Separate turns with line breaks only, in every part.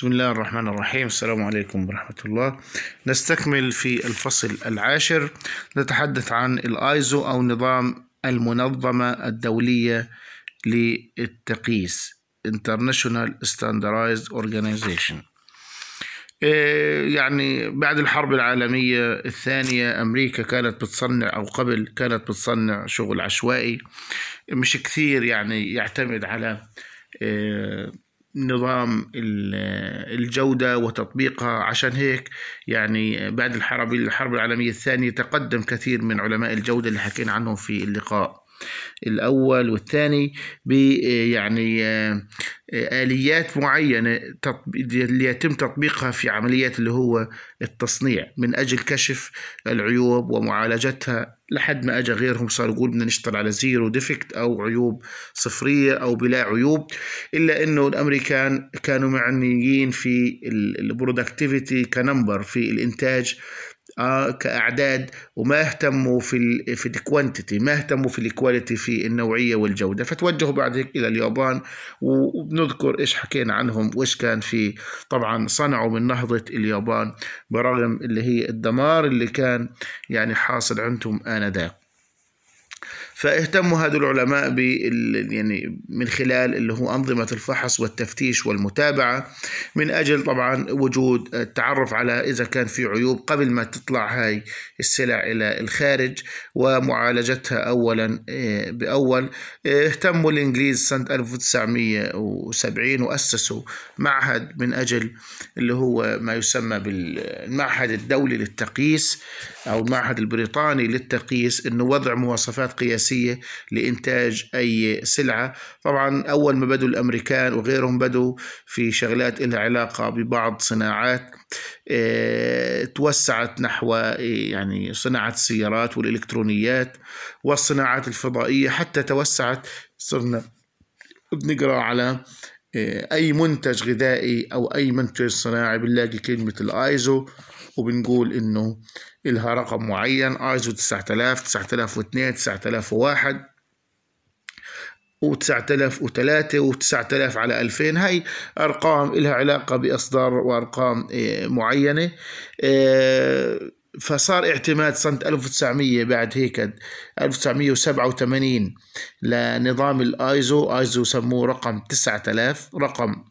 بسم الله الرحمن الرحيم السلام عليكم ورحمة الله نستكمل في الفصل العاشر نتحدث عن الآيزو أو نظام المنظمة الدولية للتقييس International Standardized Organization إيه، يعني بعد الحرب العالمية الثانية أمريكا كانت بتصنع أو قبل كانت بتصنع شغل عشوائي مش كثير يعني يعتمد على إيه، نظام الجودة وتطبيقها عشان هيك يعني بعد الحرب الحرب العالمية الثانية تقدم كثير من علماء الجودة اللي حكينا عنهم في اللقاء الأول والثاني ب يعني آليات معينة يتم تطبيقها في عمليات اللي هو التصنيع من أجل كشف العيوب ومعالجتها لحد ما اجى غيرهم صار يقول بدنا نشتغل على زيرو ديفكت او عيوب صفريه او بلا عيوب الا انه الامريكان كانوا معنيين في البرودكتيفيتي كنمبر في الانتاج آه كأعداد وما اهتموا في الـ في الكوانتيتي ما اهتموا في الكواليتي في النوعية والجودة فتوجهوا بعد هيك إلى اليابان وبنذكر إيش حكينا عنهم وإيش كان في طبعا صنعوا من نهضة اليابان برغم اللي هي الدمار اللي كان يعني حاصل عندهم آنذاك فاهتموا هذا العلماء بال يعني من خلال اللي هو انظمه الفحص والتفتيش والمتابعه من اجل طبعا وجود التعرف على اذا كان في عيوب قبل ما تطلع هاي السلع الى الخارج ومعالجتها اولا آه، باول اهتموا الانجليز سنه 1970 واسسوا معهد من اجل اللي هو ما يسمى بالمعهد الدولي للتقييس او المعهد البريطاني للتقييس انه وضع مواصفات قياسيه الأساسية لإنتاج أي سلعة طبعا أول ما بدوا الأمريكان وغيرهم بدوا في شغلات لها علاقة ببعض صناعات آه، توسعت نحو يعني صناعة السيارات والإلكترونيات والصناعات الفضائية حتى توسعت صرنا بنقرأ على آه، أي منتج غذائي أو أي منتج صناعي بنلاقي كلمة الآيزو وبنقول إنه إلها رقم معين أيزو 9000 9002 9001 و9003 و9000 على 2000 هاي أرقام إلها علاقة بإصدار وأرقام آه، معينة آه، فصار اعتماد سنة 1900 بعد هيك 1987 لنظام الايزو ايزو سموه رقم 9000 رقم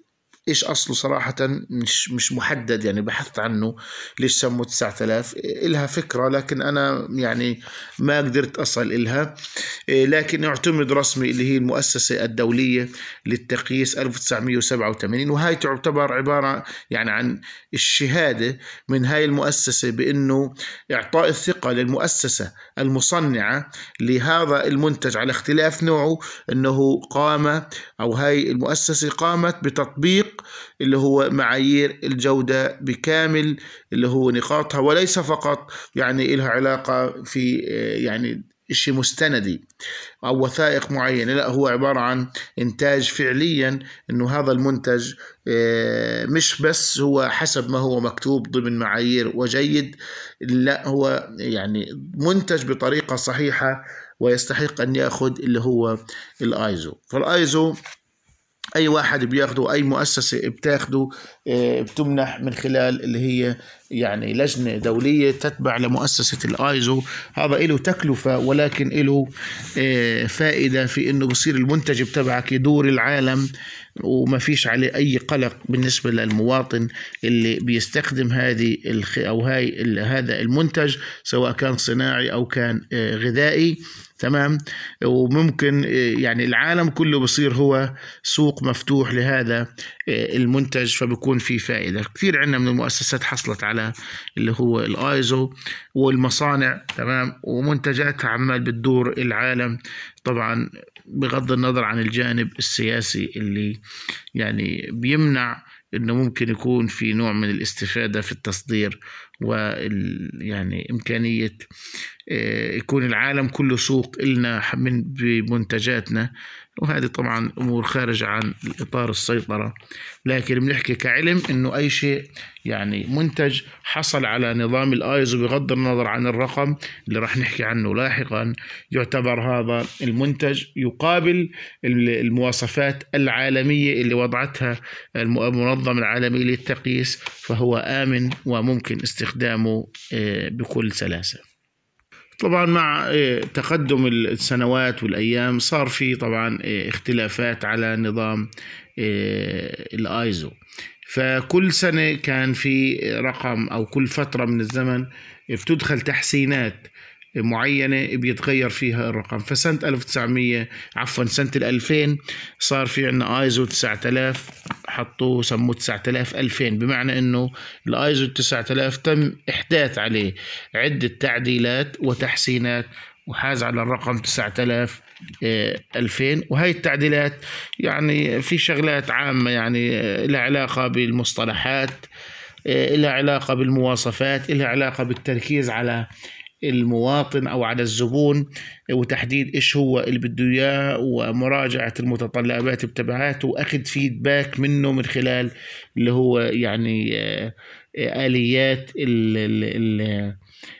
ايش اصله صراحه مش مش محدد يعني بحثت عنه ليش سموا 9000 الها فكره لكن انا يعني ما قدرت اصل الها لكن يعتمد رسمي اللي هي المؤسسه الدوليه للتقييس 1987 وهي تعتبر عباره يعني عن الشهاده من هاي المؤسسه بانه اعطاء الثقه للمؤسسه المصنعه لهذا المنتج على اختلاف نوعه انه قام او هاي المؤسسه قامت بتطبيق اللي هو معايير الجودة بكامل اللي هو نقاطها وليس فقط يعني إلها علاقة في آه، يعني شيء مستندي او وثائق معينه لا هو عباره عن انتاج فعليا انه هذا المنتج آه، مش بس هو حسب ما هو مكتوب ضمن معايير وجيد لا هو يعني منتج بطريقه صحيحه ويستحق ان ياخذ اللي هو الايزو فالايزو اي واحد بياخده اي مؤسسه بتاخده آه، بتمنح من خلال اللي هي يعني لجنه دوليه تتبع لمؤسسه الايزو هذا له تكلفه ولكن له آه، فائده في انه بصير المنتج تبعك يدور العالم وما فيش عليه اي قلق بالنسبه للمواطن اللي بيستخدم هذه او هاي هذا المنتج سواء كان صناعي او كان آه، غذائي تمام وممكن يعني العالم كله بصير هو سوق مفتوح لهذا آه، المنتج فبكون في فائدة كثير عندنا من المؤسسات حصلت على اللي هو الايزو والمصانع تمام ومنتجاتها عمال بتدور العالم طبعا بغض النظر عن الجانب السياسي اللي يعني بيمنع انه ممكن يكون في نوع من الاستفاده في التصدير وال يعني امكانيه آه، يكون العالم كله سوق لنا من بمنتجاتنا وهذه طبعا امور خارج عن اطار السيطره لكن بنحكي كعلم انه اي شيء يعني منتج حصل على نظام الايزو بغض النظر عن الرقم اللي راح نحكي عنه لاحقا يعتبر هذا المنتج يقابل المواصفات العالميه اللي وضعتها المنظمه العالميه للتقييس فهو امن وممكن استخدامه آه، بكل سلاسه طبعا مع إيه، تقدم السنوات والايام صار في طبعا إيه، اختلافات على نظام إيه، الايزو فكل سنه كان في رقم او كل فتره من الزمن بتدخل تحسينات معينة بيتغير فيها الرقم فسنة 1900 عفوا سنة 2000 صار في عنا ايزو 9000 حطوه سموه 9000 2000 بمعنى انه الايزو 9000 تم احداث عليه عدة تعديلات وتحسينات وحاز على الرقم 9000 2000 وهي التعديلات يعني في شغلات عامة يعني لها علاقة بالمصطلحات لها علاقة بالمواصفات لها علاقة بالتركيز على المواطن او على الزبون وتحديد ايش هو اللي بده اياه ومراجعه المتطلبات بتبعاته واخذ فيدباك منه من خلال اللي هو يعني آه، اليات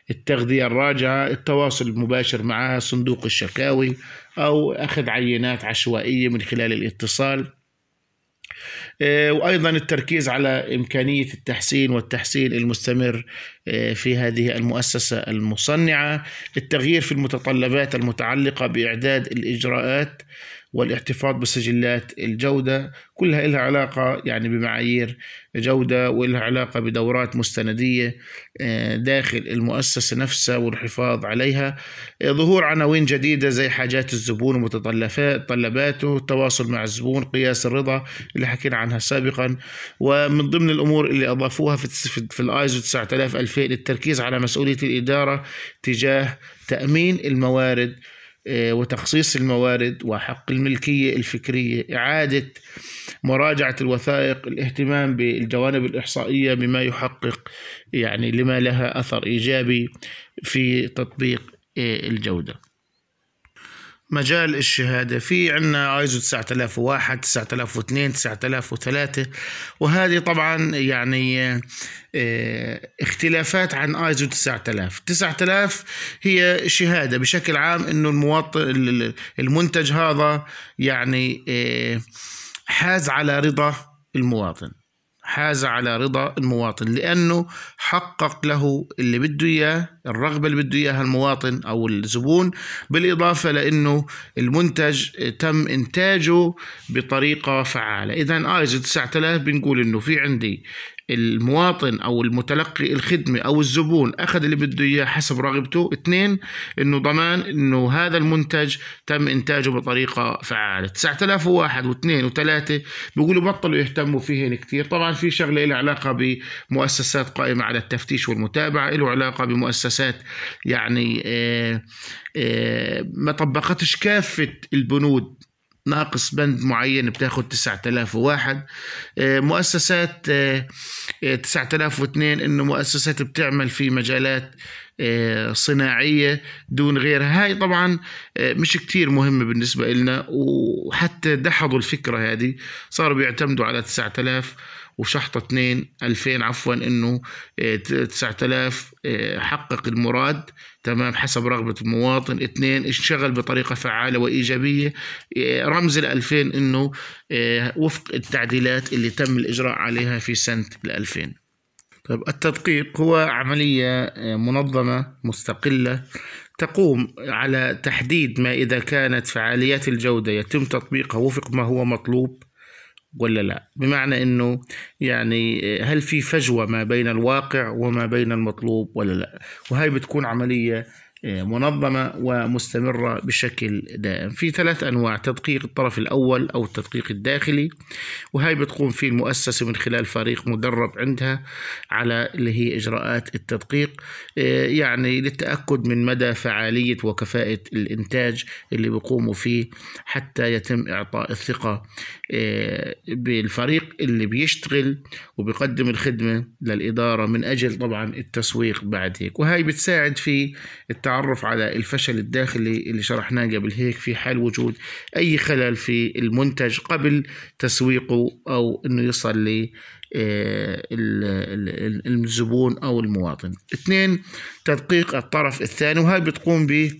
التغذيه الراجعه التواصل المباشر معها صندوق الشكاوي او اخذ عينات عشوائيه من خلال الاتصال آه، وايضا التركيز على امكانيه التحسين والتحسين المستمر آه، في هذه المؤسسه المصنعه التغيير في المتطلبات المتعلقه باعداد الاجراءات والاحتفاظ بسجلات الجودة كلها لها علاقة يعني بمعايير جودة ولها علاقة بدورات مستندية آه، داخل المؤسسة نفسها والحفاظ عليها آه، ظهور عناوين جديدة زي حاجات الزبون ومتطلباته التواصل مع الزبون قياس الرضا اللي حكينا عنها سابقا ومن ضمن الأمور اللي أضافوها في, في الايزو 9000 2000 التركيز على مسؤولية الإدارة تجاه تأمين الموارد آه، وتخصيص الموارد وحق الملكية الفكرية إعادة مراجعة الوثائق الاهتمام بالجوانب الإحصائية بما يحقق يعني لما لها أثر إيجابي في تطبيق آه، الجودة مجال الشهادة في عنا ايزو 9001 9002 9003 وهذه طبعا يعني آه، اختلافات عن ايزو 9000 9000 هي شهادة بشكل عام انه المواطن المنتج هذا يعني آه، حاز على رضا المواطن حاز على رضا المواطن لأنه حقق له اللي بده إياه الرغبة اللي بده إياها المواطن أو الزبون بالإضافة لأنه المنتج تم إنتاجه بطريقة فعالة آه، إذا آيزو 9000 بنقول إنه في عندي المواطن او المتلقي الخدمه او الزبون اخذ اللي بده اياه حسب رغبته اثنين انه ضمان انه هذا المنتج تم انتاجه بطريقه فعاله 9001 واثنين وثلاثه بيقولوا بطلوا يهتموا فيهن كثير طبعا في شغله لها علاقه بمؤسسات قائمه على التفتيش والمتابعه له علاقه بمؤسسات يعني آآ آه، آآ آه، ما طبقتش كافه البنود ناقص بند معين بتاخد 9001 آه، مؤسسات 9002 آه، آه، انه مؤسسات بتعمل في مجالات صناعية دون غيرها هاي طبعا مش كتير مهمة بالنسبة لنا وحتى دحضوا الفكرة هذه صاروا بيعتمدوا على 9000 وشحطة 2 2000 عفوا انه 9000 آه، آه، حقق المراد تمام حسب رغبة المواطن اثنين اشتغل بطريقة فعالة وإيجابية آه، رمز 2000 أنه وفق التعديلات اللي تم الإجراء عليها في سنة 2000 طيب التدقيق هو عملية منظمة مستقلة تقوم على تحديد ما إذا كانت فعاليات الجودة يتم تطبيقها وفق ما هو مطلوب ولا لا بمعنى انه يعني هل في فجوه ما بين الواقع وما بين المطلوب ولا لا وهي بتكون عمليه آه، منظمة ومستمرة بشكل دائم في ثلاث أنواع تدقيق الطرف الأول أو التدقيق الداخلي وهي بتقوم فيه المؤسسة من خلال فريق مدرب عندها على اللي هي إجراءات التدقيق آه، يعني للتأكد من مدى فعالية وكفاءة الإنتاج اللي بيقوموا فيه حتى يتم إعطاء الثقة آه، بالفريق اللي بيشتغل وبيقدم الخدمة للإدارة من أجل طبعا التسويق بعد هيك وهي بتساعد في التعرف على الفشل الداخلي اللي شرحناه قبل هيك في حال وجود أي خلل في المنتج قبل تسويقه أو أنه يصل ل آه، الزبون أو المواطن اثنين تدقيق الطرف الثاني وهي بتقوم به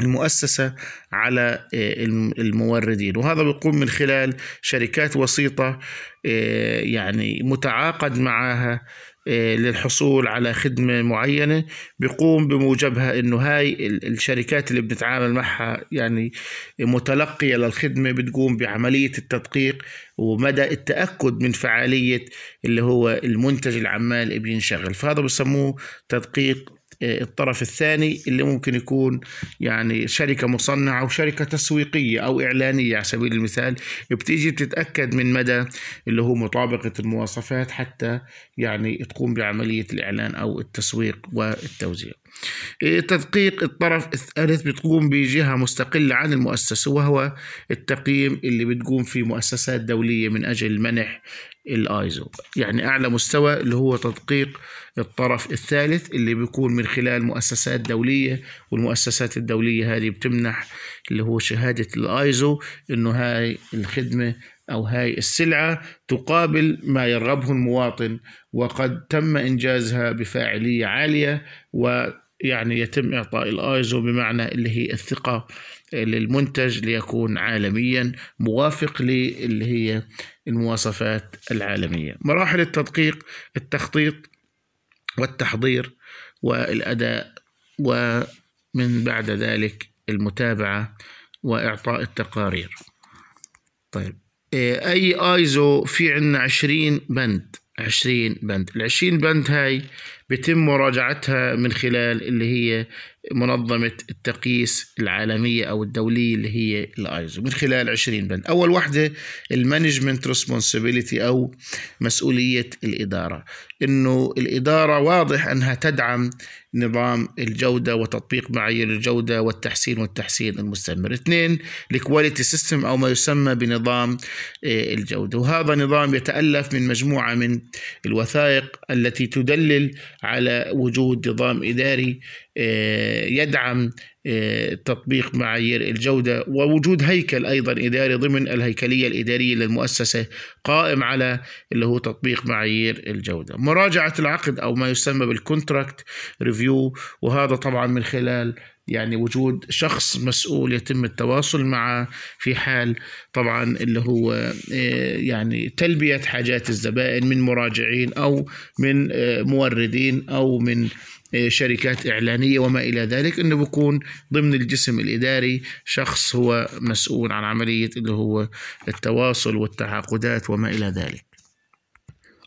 المؤسسة على آه، الموردين وهذا بيقوم من خلال شركات وسيطة آه، يعني متعاقد معها آه، للحصول على خدمة معينة بيقوم بموجبها انه هاي الشركات اللي بنتعامل معها يعني متلقية للخدمة بتقوم بعملية التدقيق ومدى التأكد من فعالية اللي هو المنتج العمال بينشغل فهذا بسموه تدقيق الطرف الثاني اللي ممكن يكون يعني شركة مصنعة أو شركة تسويقية أو إعلانية على سبيل المثال بتيجي بتتأكد من مدى اللي هو مطابقة المواصفات حتى يعني تقوم بعملية الإعلان أو التسويق والتوزيع إيه، تدقيق الطرف الثالث بتقوم بجهة مستقلة عن المؤسسة وهو التقييم اللي بتقوم فيه مؤسسات دولية من أجل منح الايزو يعني اعلى مستوى اللي هو تدقيق الطرف الثالث اللي بيكون من خلال مؤسسات دوليه والمؤسسات الدوليه هذه بتمنح اللي هو شهاده الايزو انه هاي الخدمه او هاي السلعه تقابل ما يرغبه المواطن وقد تم انجازها بفاعليه عاليه و يعني يتم إعطاء الآيزو بمعنى اللي هي الثقة للمنتج ليكون عالميا موافق للي هي المواصفات العالمية مراحل التدقيق التخطيط والتحضير والأداء ومن بعد ذلك المتابعة وإعطاء التقارير طيب إيه، أي آيزو في عندنا 20 بند 20 بند ال 20 بند هاي بيتم مراجعتها من خلال اللي هي منظمة التقييس العالمية أو الدولية اللي هي الايزو من خلال 20 بند أول واحدة المانجمنت ريسبونسابيلتي أو مسؤولية الإدارة إنه الإدارة واضح أنها تدعم نظام الجودة وتطبيق معايير الجودة والتحسين والتحسين المستمر اثنين الكواليتي سيستم أو ما يسمى بنظام آه، الجودة وهذا نظام يتألف من مجموعة من الوثائق التي تدلل على وجود نظام إداري آه، يدعم آه، تطبيق معايير الجودة ووجود هيكل أيضا إداري ضمن الهيكلية الإدارية للمؤسسة قائم على اللي هو تطبيق معايير الجودة مراجعة العقد أو ما يسمى بالكونتراكت ريفيو وهذا طبعا من خلال يعني وجود شخص مسؤول يتم التواصل معه في حال طبعا اللي هو آه، يعني تلبية حاجات الزبائن من مراجعين أو من موردين أو من إيه، شركات إعلانية وما إلى ذلك أنه بكون ضمن الجسم الإداري شخص هو مسؤول عن عملية اللي هو التواصل والتعاقدات وما إلى ذلك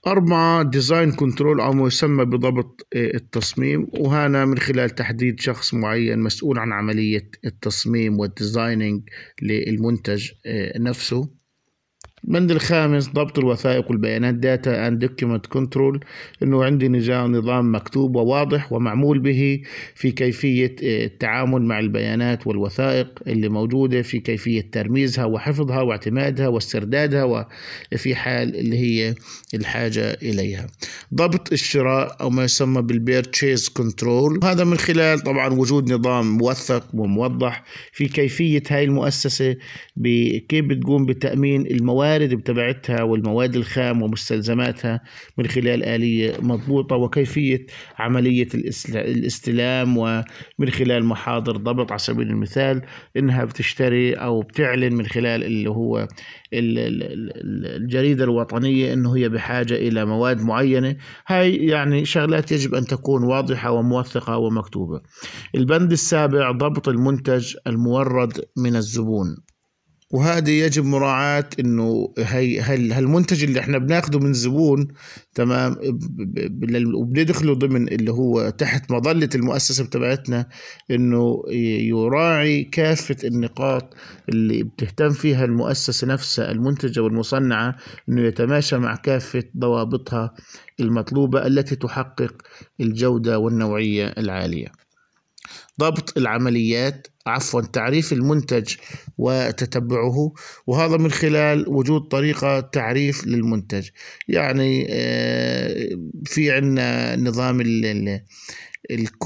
أربعة ديزاين كنترول أو ما يسمى بضبط إيه، التصميم وهنا من خلال تحديد شخص معين مسؤول عن عملية التصميم والديزايننج للمنتج إيه، نفسه البند الخامس ضبط الوثائق والبيانات داتا اند دوكيمنت كنترول انه عندي نظام مكتوب وواضح ومعمول به في كيفيه آه، التعامل مع البيانات والوثائق اللي موجوده في كيفيه ترميزها وحفظها واعتمادها واستردادها وفي حال اللي هي الحاجه اليها. ضبط الشراء او ما يسمى بالبيرتشيز كنترول هذا من خلال طبعا وجود نظام موثق وموضح في كيفيه هاي المؤسسه كيف بتقوم بتامين المواد الموارد بتبعتها والمواد الخام ومستلزماتها من خلال آلية مضبوطة وكيفية عملية الاستلام ومن خلال محاضر ضبط على سبيل المثال إنها بتشتري أو بتعلن من خلال اللي هو الجريدة الوطنية إنه هي بحاجة إلى مواد معينة هاي يعني شغلات يجب أن تكون واضحة وموثقة ومكتوبة البند السابع ضبط المنتج المورد من الزبون وهذه يجب مراعاة انه هي هالمنتج اللي احنا بناخده من زبون تمام وبندخله ضمن اللي هو تحت مظلة المؤسسة بتبعتنا انه يراعي كافة النقاط اللي بتهتم فيها المؤسسة نفسها المنتجة والمصنعة انه يتماشى مع كافة ضوابطها المطلوبة التي تحقق الجودة والنوعية العالية ضبط العمليات عفوا تعريف المنتج وتتبعه وهذا من خلال وجود طريقة تعريف للمنتج يعني آه، في عندنا نظام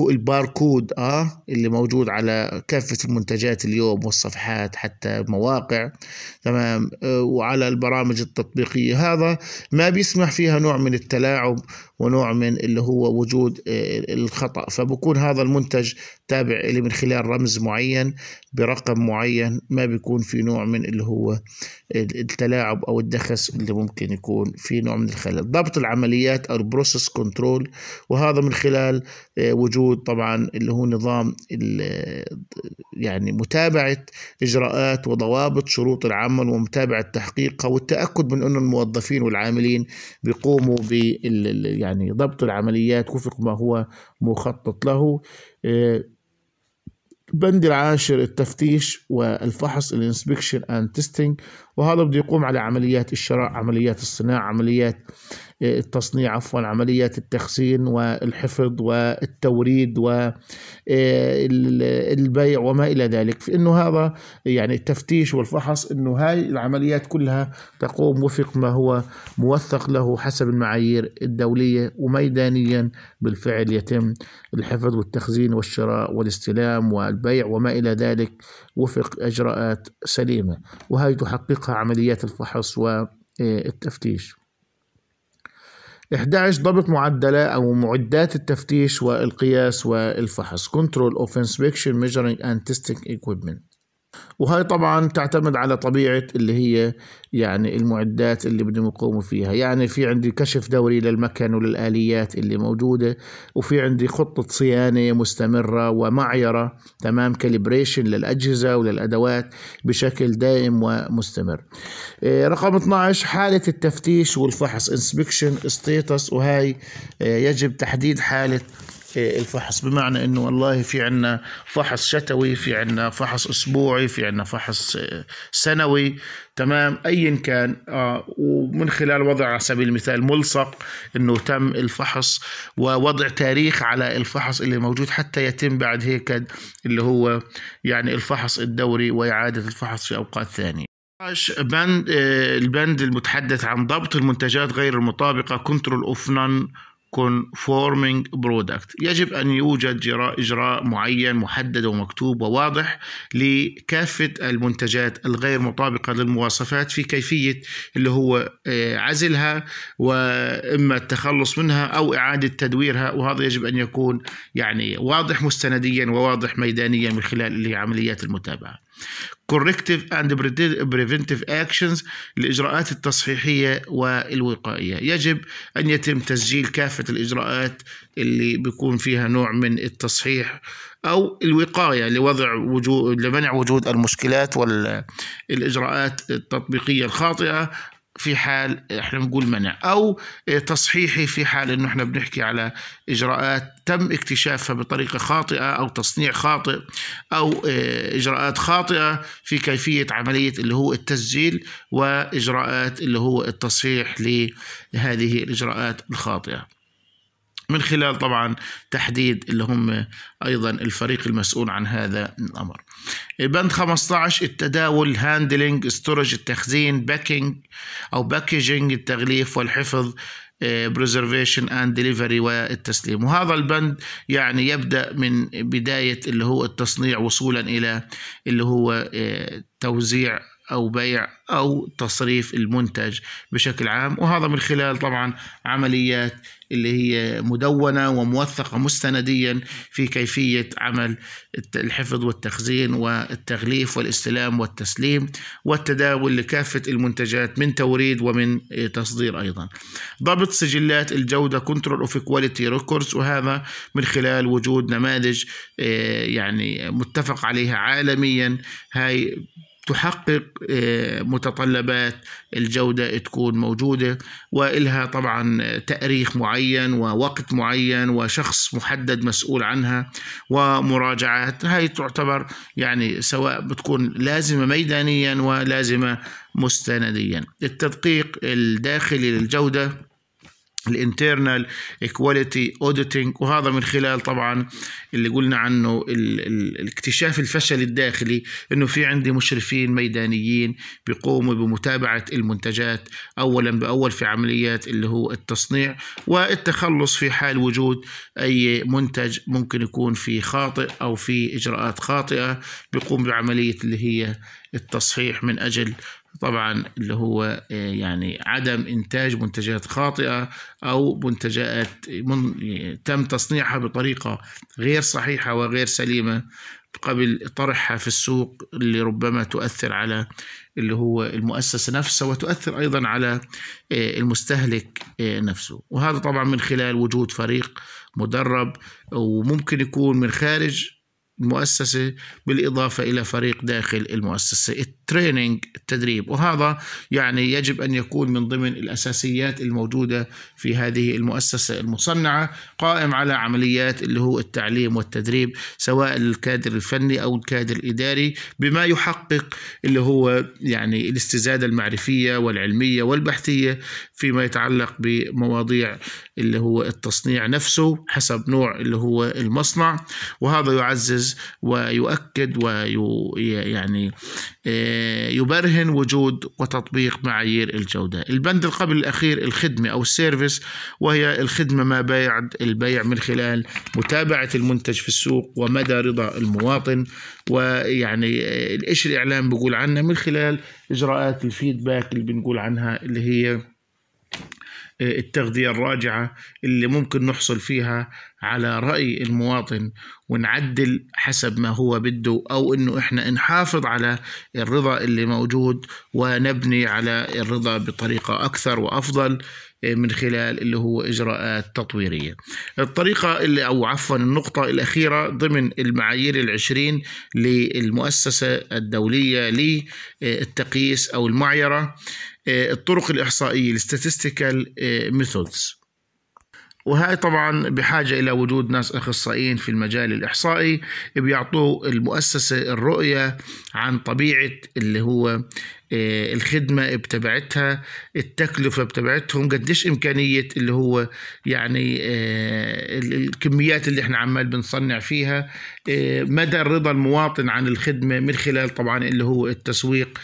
الباركود اه اللي موجود على كافة المنتجات اليوم والصفحات حتى مواقع تمام آه، وعلى البرامج التطبيقية هذا ما بيسمح فيها نوع من التلاعب ونوع من اللي هو وجود آه، الخطأ فبكون هذا المنتج تابع لي من خلال رمز معين برقم معين ما بيكون في نوع من اللي هو التلاعب أو الدخس اللي ممكن يكون في نوع من الخلل ضبط العمليات أو البروسيس كنترول وهذا من خلال آه، وجود طبعا اللي هو نظام يعني متابعة إجراءات وضوابط شروط العمل ومتابعة تحقيقها والتأكد من أن الموظفين والعاملين بيقوموا بال يعني يعني ضبط العمليات وفق ما هو مخطط له البند آه، العاشر التفتيش والفحص الانسبكشن اند تيستينج وهذا بده يقوم على عمليات الشراء عمليات الصناعة عمليات آه، التصنيع عفوا عمليات التخزين والحفظ والتوريد والبيع آه، وما إلى ذلك فإنه هذا يعني التفتيش والفحص إنه هاي العمليات كلها تقوم وفق ما هو موثق له حسب المعايير الدولية وميدانيا بالفعل يتم الحفظ والتخزين والشراء والاستلام والبيع وما إلى ذلك وفق إجراءات سليمة وهي تحقق تحقيقها عمليات الفحص والتفتيش آه، 11 ضبط معدلة أو معدات التفتيش والقياس والفحص Control of Inspection Measuring and Testing Equipment وهي طبعا تعتمد على طبيعة اللي هي يعني المعدات اللي بدهم يقوموا فيها يعني في عندي كشف دوري للمكن وللآليات اللي موجودة وفي عندي خطة صيانة مستمرة ومعيرة تمام كاليبريشن للأجهزة وللأدوات بشكل دائم ومستمر آه، رقم 12 حالة التفتيش والفحص inspection status وهاي آه، يجب تحديد حالة إيه الفحص بمعنى انه والله في عندنا فحص شتوي في عندنا فحص اسبوعي في عندنا فحص آه، سنوي تمام ايا كان آه ومن خلال وضع على سبيل المثال ملصق انه تم الفحص ووضع تاريخ على الفحص اللي موجود حتى يتم بعد هيك اللي هو يعني الفحص الدوري واعاده الفحص في اوقات ثانيه بند آه، البند المتحدث عن ضبط المنتجات غير المطابقه كنترول اوف نون conforming product يجب أن يوجد جراء إجراء معين محدد ومكتوب وواضح لكافة المنتجات الغير مطابقة للمواصفات في كيفية اللي هو آه، عزلها وإما التخلص منها أو إعادة تدويرها وهذا يجب أن يكون يعني واضح مستنديا وواضح ميدانيا من خلال عمليات المتابعة corrective and preventive actions الإجراءات التصحيحية والوقائية يجب أن يتم تسجيل كافة الإجراءات اللي بيكون فيها نوع من التصحيح أو الوقاية لوضع وجود لمنع وجود المشكلات والإجراءات التطبيقية الخاطئة في حال احنا بنقول منع او تصحيحي في حال انه احنا بنحكي على اجراءات تم اكتشافها بطريقه خاطئه او تصنيع خاطئ او آه، اجراءات خاطئه في كيفيه عمليه اللي هو التسجيل واجراءات اللي هو التصحيح لهذه الاجراءات الخاطئه. من خلال طبعا تحديد اللي هم ايضا الفريق المسؤول عن هذا الامر. البند 15 التداول هاندلنج ستورج التخزين باكينج او باكجينج التغليف والحفظ بريزرفيشن اند ديليفري والتسليم وهذا البند يعني يبدا من بدايه اللي هو التصنيع وصولا الى اللي هو آه، توزيع او بيع او تصريف المنتج بشكل عام وهذا من خلال طبعا عمليات اللي هي مدونة وموثقة مستنديا في كيفية عمل الحفظ والتخزين والتغليف والاستلام والتسليم والتداول لكافة المنتجات من توريد ومن آه، تصدير أيضا ضبط سجلات الجودة كنترول اوف كواليتي ريكوردز وهذا من خلال وجود نماذج آه، يعني متفق عليها عالميا هاي تحقق آه، متطلبات الجودة تكون موجودة وإلها طبعا تأريخ معين ووقت معين وشخص محدد مسؤول عنها ومراجعات هاي تعتبر يعني سواء بتكون لازمة ميدانيا ولازمة مستنديا التدقيق الداخلي للجودة الانترنال كواليتي اوديتنج وهذا من خلال طبعا اللي قلنا عنه الاكتشاف الفشل الداخلي انه في عندي مشرفين ميدانيين بيقوموا بمتابعه المنتجات اولا باول في عمليات اللي هو التصنيع والتخلص في حال وجود اي منتج ممكن يكون في خاطئ او في اجراءات خاطئه بيقوم بعمليه اللي هي التصحيح من اجل طبعا اللي هو آه، يعني عدم انتاج منتجات خاطئه او منتجات من تم تصنيعها بطريقه غير صحيحه وغير سليمه قبل طرحها في السوق اللي ربما تؤثر على اللي هو المؤسسه نفسها وتؤثر ايضا على آه، المستهلك آه، نفسه وهذا طبعا من خلال وجود فريق مدرب وممكن يكون من خارج المؤسسة بالإضافة إلى فريق داخل المؤسسة التريننج التدريب وهذا يعني يجب أن يكون من ضمن الأساسيات الموجودة في هذه المؤسسة المصنعة قائم على عمليات اللي هو التعليم والتدريب سواء الكادر الفني أو الكادر الإداري بما يحقق اللي هو يعني الاستزادة المعرفية والعلمية والبحثية فيما يتعلق بمواضيع اللي هو التصنيع نفسه حسب نوع اللي هو المصنع وهذا يعزز ويعزز ويؤكد ويعني آه، يبرهن وجود وتطبيق معايير الجودة البند القبل الأخير الخدمة أو السيرفيس وهي الخدمة ما بعد البيع من خلال متابعة المنتج في السوق ومدى رضا المواطن ويعني آه، الإشي الإعلام بقول عنه من خلال إجراءات الفيدباك اللي بنقول عنها اللي هي التغذية الراجعة اللي ممكن نحصل فيها على رأي المواطن ونعدل حسب ما هو بده أو إنه إحنا نحافظ على الرضا اللي موجود ونبني على الرضا بطريقة أكثر وأفضل آه، من خلال اللي هو إجراءات تطويرية الطريقة اللي أو عفوا النقطة الأخيرة ضمن المعايير العشرين للمؤسسة الدولية للتقييس أو المعيرة آه، الطرق الإحصائية statistical آه، methods وهي طبعا بحاجة إلى وجود ناس أخصائيين في المجال الإحصائي بيعطوه المؤسسة الرؤية عن طبيعة اللي هو آه، الخدمه بتبعتها التكلفه بتبعتهم قديش امكانيه اللي هو يعني آه، الكميات اللي احنا عمال بنصنع فيها آه، مدى رضا المواطن عن الخدمه من خلال طبعا اللي هو التسويق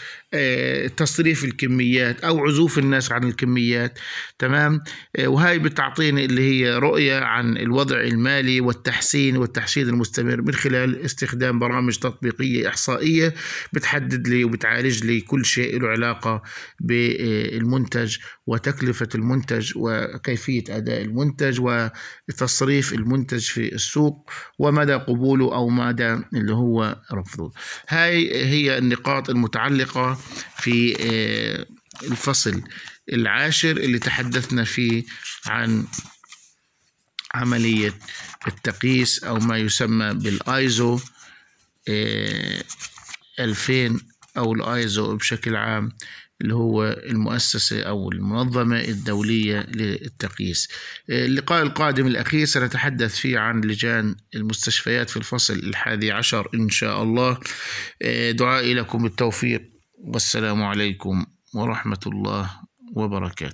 تصريف الكميات او عزوف الناس عن الكميات تمام وهي بتعطيني اللي هي رؤيه عن الوضع المالي والتحسين والتحسين المستمر من خلال استخدام برامج تطبيقيه احصائيه بتحدد لي وبتعالج لي كل شيء شيء له علاقة بالمنتج وتكلفة المنتج وكيفية أداء المنتج وتصريف المنتج في السوق ومدى قبوله أو مدى اللي هو رفضه هاي هي النقاط المتعلقة في آه، الفصل العاشر اللي تحدثنا فيه عن عملية التقييس أو ما يسمى بالآيزو 2000 آه، أو الأيزو بشكل عام اللي هو المؤسسة أو المنظمة الدولية للتقييس اللقاء القادم الأخير سنتحدث فيه عن لجان المستشفيات في الفصل الحادي عشر إن شاء الله دعائي لكم بالتوفيق والسلام عليكم ورحمة الله وبركاته